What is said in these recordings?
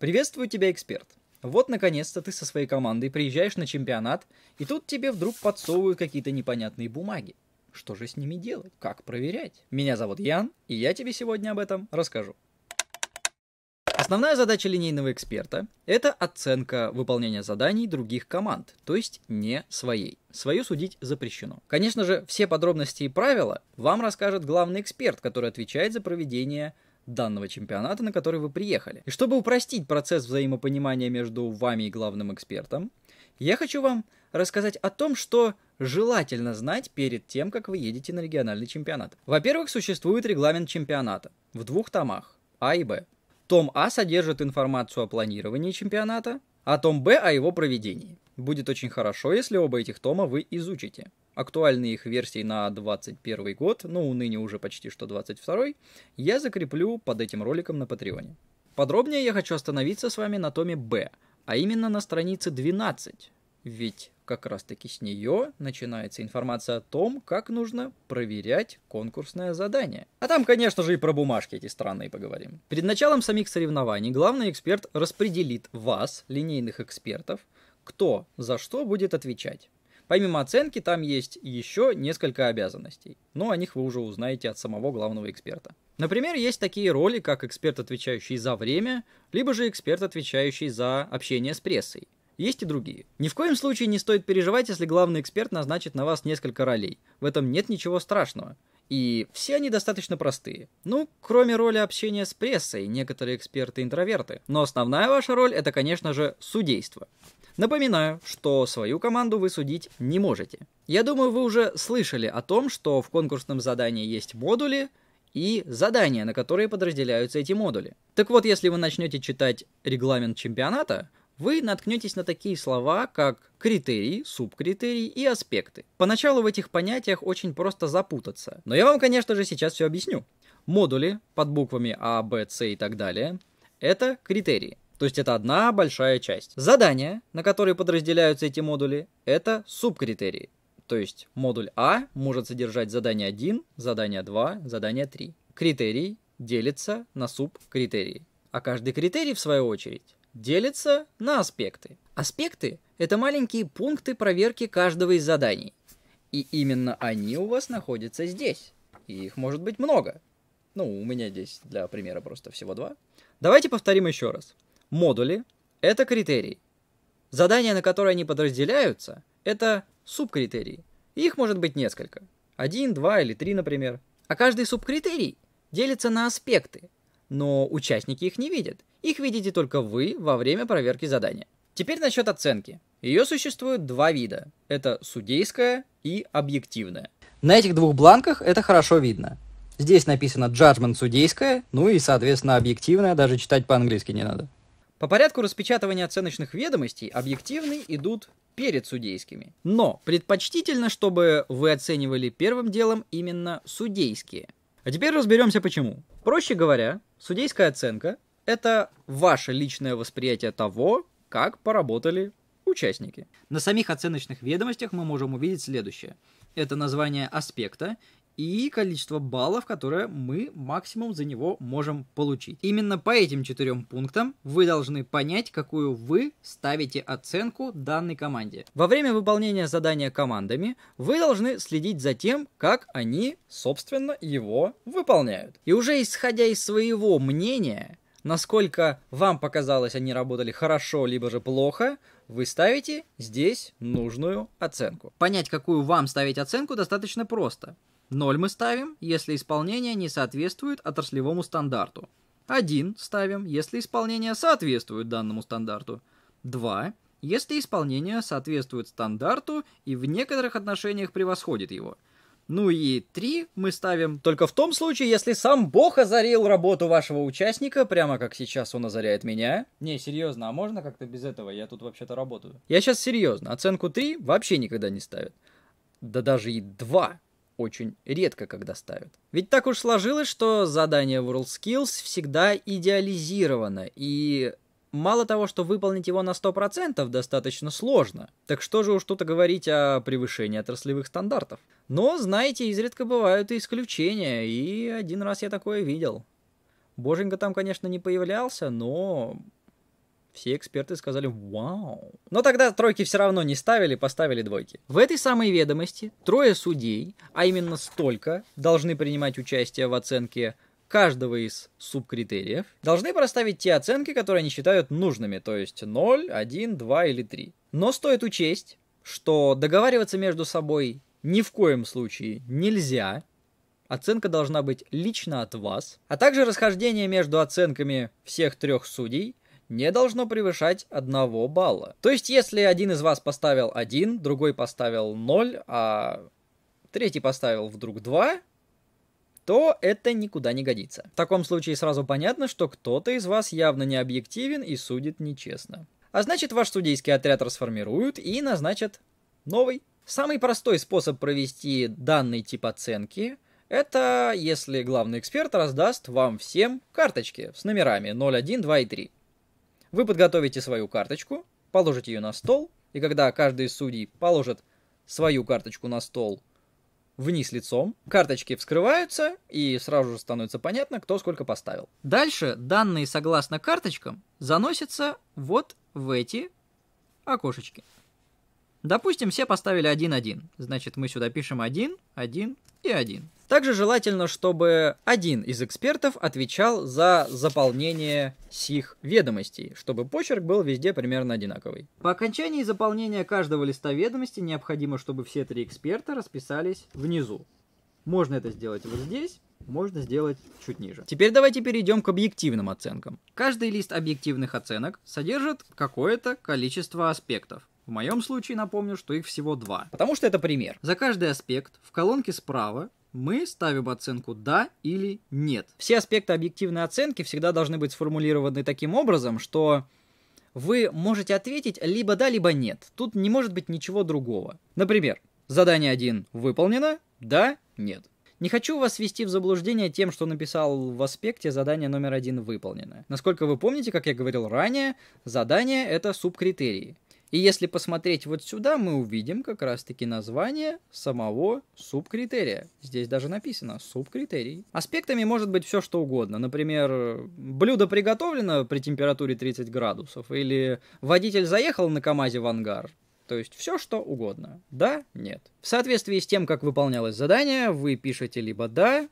Приветствую тебя, эксперт. Вот, наконец-то, ты со своей командой приезжаешь на чемпионат, и тут тебе вдруг подсовывают какие-то непонятные бумаги. Что же с ними делать? Как проверять? Меня зовут Ян, и я тебе сегодня об этом расскажу. Основная задача линейного эксперта – это оценка выполнения заданий других команд, то есть не своей. Свою судить запрещено. Конечно же, все подробности и правила вам расскажет главный эксперт, который отвечает за проведение данного чемпионата, на который вы приехали. И чтобы упростить процесс взаимопонимания между вами и главным экспертом, я хочу вам рассказать о том, что желательно знать перед тем, как вы едете на региональный чемпионат. Во-первых, существует регламент чемпионата в двух томах А и Б. Том А содержит информацию о планировании чемпионата, а том Б о его проведении. Будет очень хорошо, если оба этих тома вы изучите. Актуальные их версии на 21 год, ну, ныне уже почти что 22, я закреплю под этим роликом на Патреоне. Подробнее я хочу остановиться с вами на томе Б, а именно на странице 12, ведь как раз таки с нее начинается информация о том, как нужно проверять конкурсное задание. А там, конечно же, и про бумажки эти странные поговорим. Перед началом самих соревнований главный эксперт распределит вас, линейных экспертов, кто за что будет отвечать. Помимо оценки, там есть еще несколько обязанностей, но о них вы уже узнаете от самого главного эксперта. Например, есть такие роли, как эксперт, отвечающий за время, либо же эксперт, отвечающий за общение с прессой. Есть и другие. Ни в коем случае не стоит переживать, если главный эксперт назначит на вас несколько ролей. В этом нет ничего страшного. И все они достаточно простые. Ну, кроме роли общения с прессой, некоторые эксперты-интроверты. Но основная ваша роль это, конечно же, судейство. Напоминаю, что свою команду вы судить не можете. Я думаю, вы уже слышали о том, что в конкурсном задании есть модули и задания, на которые подразделяются эти модули. Так вот, если вы начнете читать регламент чемпионата, вы наткнетесь на такие слова, как критерии, субкритерии и аспекты. Поначалу в этих понятиях очень просто запутаться, но я вам, конечно же, сейчас все объясню. Модули под буквами А, Б, С и так далее – это критерии. То есть это одна большая часть. Задания, на которые подразделяются эти модули, это субкритерии. То есть модуль А может содержать задание 1, задание 2, задание 3. Критерий делится на субкритерии. А каждый критерий, в свою очередь, делится на аспекты. Аспекты – это маленькие пункты проверки каждого из заданий. И именно они у вас находятся здесь. И их может быть много. Ну, у меня здесь для примера просто всего два. Давайте повторим еще раз. Модули – это критерий. Задания, на которые они подразделяются, это субкритерии. их может быть несколько. Один, два или три, например. А каждый субкритерий делится на аспекты, но участники их не видят. Их видите только вы во время проверки задания. Теперь насчет оценки. Ее существует два вида. Это судейская и объективная. На этих двух бланках это хорошо видно. Здесь написано judgment судейская, ну и, соответственно, объективная, даже читать по-английски не надо. По порядку распечатывания оценочных ведомостей объективные идут перед судейскими. Но предпочтительно, чтобы вы оценивали первым делом именно судейские. А теперь разберемся почему. Проще говоря, судейская оценка – это ваше личное восприятие того, как поработали участники. На самих оценочных ведомостях мы можем увидеть следующее. Это название аспекта и количество баллов, которое мы максимум за него можем получить. Именно по этим четырем пунктам вы должны понять, какую вы ставите оценку данной команде. Во время выполнения задания командами вы должны следить за тем, как они, собственно, его выполняют. И уже исходя из своего мнения, насколько вам показалось, они работали хорошо, либо же плохо, вы ставите здесь нужную оценку. Понять, какую вам ставить оценку, достаточно просто. 0 мы ставим, если исполнение не соответствует отраслевому стандарту. 1 ставим, если исполнение соответствует данному стандарту. 2, если исполнение соответствует стандарту и в некоторых отношениях превосходит его. Ну и 3 мы ставим только в том случае, если сам Бог озарил работу вашего участника, прямо как сейчас он озаряет меня. Не, серьезно, а можно как-то без этого? Я тут вообще-то работаю. Я сейчас серьезно, оценку 3 вообще никогда не ставят. Да даже и 2 очень редко когда ставят. Ведь так уж сложилось, что задание WorldSkills всегда идеализировано, и мало того, что выполнить его на 100% достаточно сложно, так что же уж тут говорить о превышении отраслевых стандартов. Но, знаете, изредка бывают и исключения, и один раз я такое видел. Боженька там, конечно, не появлялся, но все эксперты сказали «Вау». Но тогда тройки все равно не ставили, поставили двойки. В этой самой ведомости трое судей, а именно столько, должны принимать участие в оценке каждого из субкритериев, должны проставить те оценки, которые они считают нужными, то есть 0, 1, 2 или 3. Но стоит учесть, что договариваться между собой ни в коем случае нельзя, Оценка должна быть лично от вас, а также расхождение между оценками всех трех судей не должно превышать 1 балла. То есть, если один из вас поставил 1, другой поставил 0, а третий поставил вдруг 2, то это никуда не годится. В таком случае сразу понятно, что кто-то из вас явно не объективен и судит нечестно. А значит, ваш судейский отряд расформируют и назначат новый. Самый простой способ провести данный тип оценки это если главный эксперт раздаст вам всем карточки с номерами 0, 1, 2 и 3. Вы подготовите свою карточку, положите ее на стол, и когда каждый из судей положит свою карточку на стол вниз лицом, карточки вскрываются, и сразу же становится понятно, кто сколько поставил. Дальше данные согласно карточкам заносятся вот в эти окошечки. Допустим, все поставили 1-1. Значит, мы сюда пишем 1, 1 и 1. Также желательно, чтобы один из экспертов отвечал за заполнение сих ведомостей, чтобы почерк был везде примерно одинаковый. По окончании заполнения каждого листа ведомости необходимо, чтобы все три эксперта расписались внизу. Можно это сделать вот здесь, можно сделать чуть ниже. Теперь давайте перейдем к объективным оценкам. Каждый лист объективных оценок содержит какое-то количество аспектов. В моем случае напомню, что их всего два. Потому что это пример. За каждый аспект в колонке справа мы ставим оценку «да» или «нет». Все аспекты объективной оценки всегда должны быть сформулированы таким образом, что вы можете ответить либо «да», либо «нет». Тут не может быть ничего другого. Например, задание 1 выполнено, «да», «нет». Не хочу вас ввести в заблуждение тем, что написал в аспекте задание номер один выполнено. Насколько вы помните, как я говорил ранее, задание — это субкритерии. И если посмотреть вот сюда, мы увидим как раз-таки название самого субкритерия. Здесь даже написано субкритерий. Аспектами может быть все что угодно. Например, блюдо приготовлено при температуре 30 градусов, или водитель заехал на КАМАЗе в ангар. То есть все что угодно. Да, нет. В соответствии с тем, как выполнялось задание, вы пишете либо да,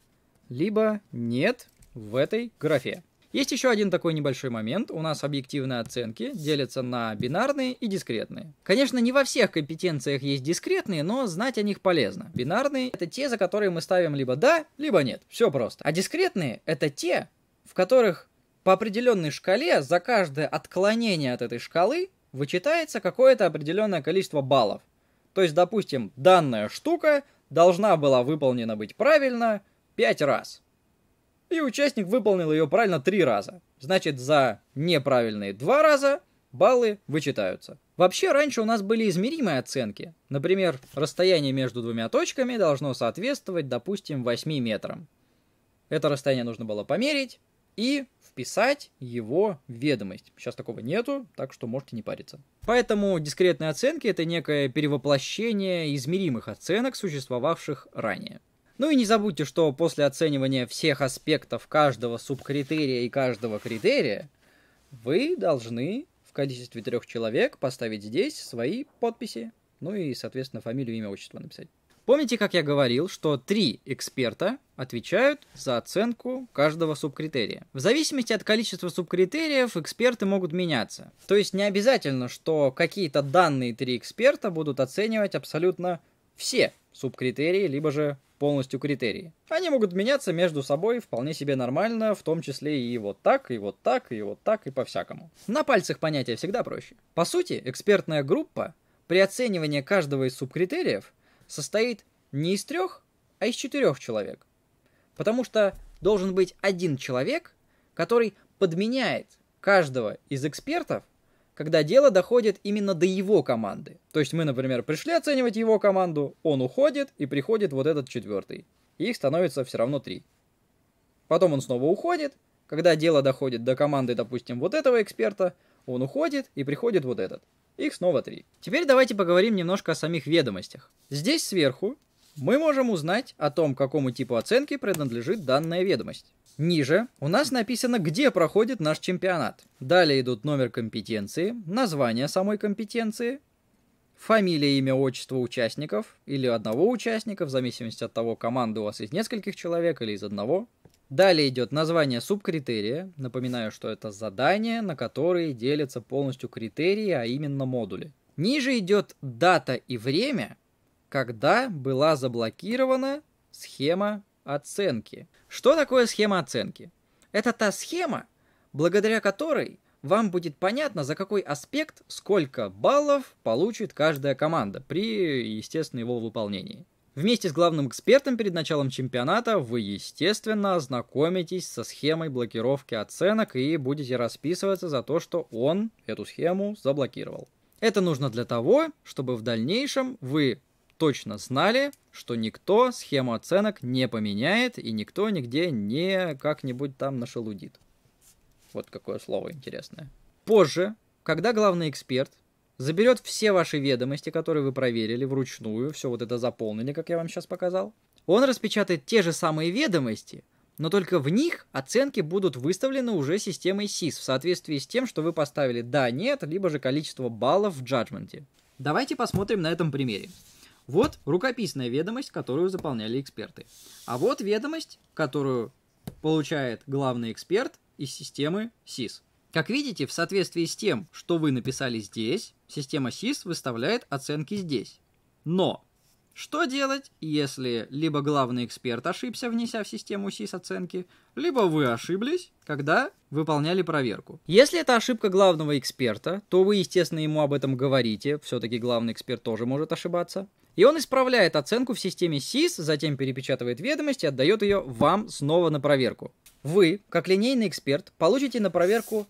либо нет в этой графе. Есть еще один такой небольшой момент. У нас объективные оценки делятся на бинарные и дискретные. Конечно, не во всех компетенциях есть дискретные, но знать о них полезно. Бинарные — это те, за которые мы ставим либо «да», либо «нет». Все просто. А дискретные — это те, в которых по определенной шкале за каждое отклонение от этой шкалы вычитается какое-то определенное количество баллов. То есть, допустим, данная штука должна была выполнена быть правильно 5 раз и участник выполнил ее правильно три раза. Значит, за неправильные два раза баллы вычитаются. Вообще, раньше у нас были измеримые оценки. Например, расстояние между двумя точками должно соответствовать, допустим, 8 метрам. Это расстояние нужно было померить и вписать его в ведомость. Сейчас такого нету, так что можете не париться. Поэтому дискретные оценки — это некое перевоплощение измеримых оценок, существовавших ранее. Ну и не забудьте, что после оценивания всех аспектов каждого субкритерия и каждого критерия, вы должны в количестве трех человек поставить здесь свои подписи, ну и, соответственно, фамилию, имя, отчество написать. Помните, как я говорил, что три эксперта отвечают за оценку каждого субкритерия. В зависимости от количества субкритериев эксперты могут меняться. То есть не обязательно, что какие-то данные три эксперта будут оценивать абсолютно все субкритерии, либо же полностью критерии. Они могут меняться между собой вполне себе нормально, в том числе и вот так, и вот так, и вот так, и по-всякому. На пальцах понятие всегда проще. По сути, экспертная группа при оценивании каждого из субкритериев состоит не из трех, а из четырех человек. Потому что должен быть один человек, который подменяет каждого из экспертов когда дело доходит именно до его команды. То есть мы, например, пришли оценивать его команду, он уходит и приходит вот этот четвертый. их становится все равно три. Потом он снова уходит, когда дело доходит до команды, допустим, вот этого эксперта, он уходит и приходит вот этот. Их снова три. Теперь давайте поговорим немножко о самих ведомостях. Здесь сверху мы можем узнать о том, какому типу оценки принадлежит данная ведомость. Ниже у нас написано, где проходит наш чемпионат. Далее идут номер компетенции, название самой компетенции, фамилия, имя, отчество участников или одного участника, в зависимости от того, команда у вас из нескольких человек или из одного. Далее идет название субкритерия. Напоминаю, что это задание, на которые делятся полностью критерии, а именно модули. Ниже идет дата и время, когда была заблокирована схема оценки. Что такое схема оценки? Это та схема, благодаря которой вам будет понятно, за какой аспект сколько баллов получит каждая команда при, естественно, его выполнении. Вместе с главным экспертом перед началом чемпионата вы, естественно, ознакомитесь со схемой блокировки оценок и будете расписываться за то, что он эту схему заблокировал. Это нужно для того, чтобы в дальнейшем вы точно знали, что никто схему оценок не поменяет и никто нигде не как-нибудь там нашелудит. Вот какое слово интересное. Позже, когда главный эксперт заберет все ваши ведомости, которые вы проверили вручную, все вот это заполнили, как я вам сейчас показал, он распечатает те же самые ведомости, но только в них оценки будут выставлены уже системой SIS в соответствии с тем, что вы поставили «да», «нет», либо же количество баллов в джаджменте. Давайте посмотрим на этом примере. Вот рукописная ведомость, которую заполняли эксперты. А вот ведомость, которую получает главный эксперт из системы СИС. Как видите, в соответствии с тем, что вы написали здесь, система СИС выставляет оценки здесь. Но что делать, если либо главный эксперт ошибся, внеся в систему СИС оценки, либо вы ошиблись, когда выполняли проверку? Если это ошибка главного эксперта, то вы, естественно, ему об этом говорите, все-таки главный эксперт тоже может ошибаться. И он исправляет оценку в системе SIS, затем перепечатывает ведомость и отдает ее вам снова на проверку. Вы, как линейный эксперт, получите на проверку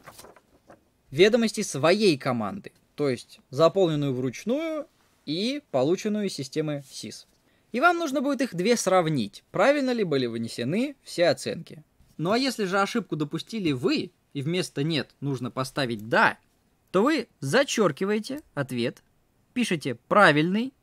ведомости своей команды, то есть заполненную вручную и полученную из системы SIS. И вам нужно будет их две сравнить, правильно ли были вынесены все оценки. Ну а если же ошибку допустили вы, и вместо «нет» нужно поставить «да», то вы зачеркиваете ответ, пишете правильный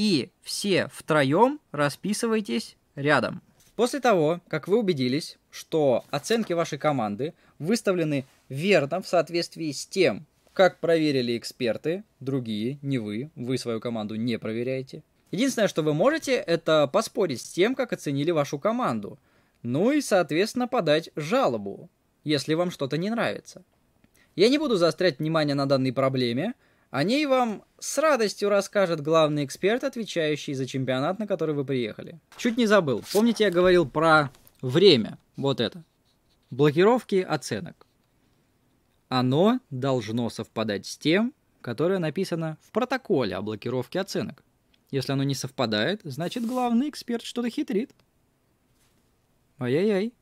и все втроем расписывайтесь рядом. После того, как вы убедились, что оценки вашей команды выставлены верно в соответствии с тем, как проверили эксперты, другие, не вы, вы свою команду не проверяете. Единственное, что вы можете, это поспорить с тем, как оценили вашу команду. Ну и, соответственно, подать жалобу, если вам что-то не нравится. Я не буду заострять внимание на данной проблеме, о ней вам с радостью расскажет главный эксперт, отвечающий за чемпионат, на который вы приехали. Чуть не забыл. Помните, я говорил про время? Вот это. Блокировки оценок. Оно должно совпадать с тем, которое написано в протоколе о блокировке оценок. Если оно не совпадает, значит главный эксперт что-то хитрит. Ай-яй-яй.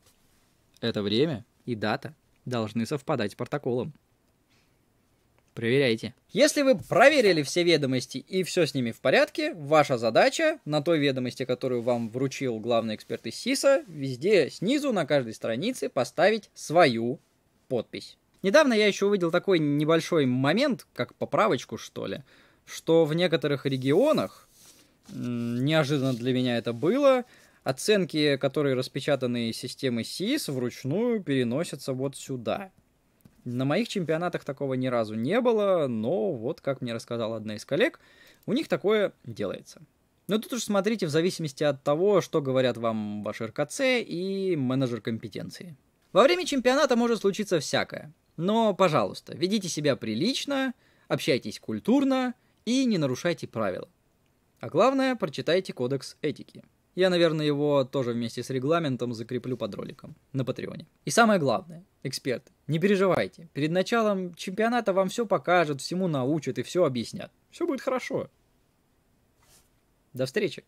Это время и дата должны совпадать с протоколом. Проверяйте. Если вы проверили все ведомости и все с ними в порядке, ваша задача на той ведомости, которую вам вручил главный эксперт из СИСа, везде снизу на каждой странице поставить свою подпись. Недавно я еще увидел такой небольшой момент, как поправочку что ли, что в некоторых регионах, неожиданно для меня это было, оценки, которые распечатаны из системы СИС, вручную переносятся вот сюда. На моих чемпионатах такого ни разу не было, но вот, как мне рассказала одна из коллег, у них такое делается. Но ну, тут уж смотрите в зависимости от того, что говорят вам ваш РКЦ и менеджер компетенции. Во время чемпионата может случиться всякое. Но, пожалуйста, ведите себя прилично, общайтесь культурно и не нарушайте правил. А главное, прочитайте кодекс этики. Я, наверное, его тоже вместе с регламентом закреплю под роликом на Патреоне. И самое главное, эксперты, не переживайте, перед началом чемпионата вам все покажут, всему научат и все объяснят. Все будет хорошо. До встречи!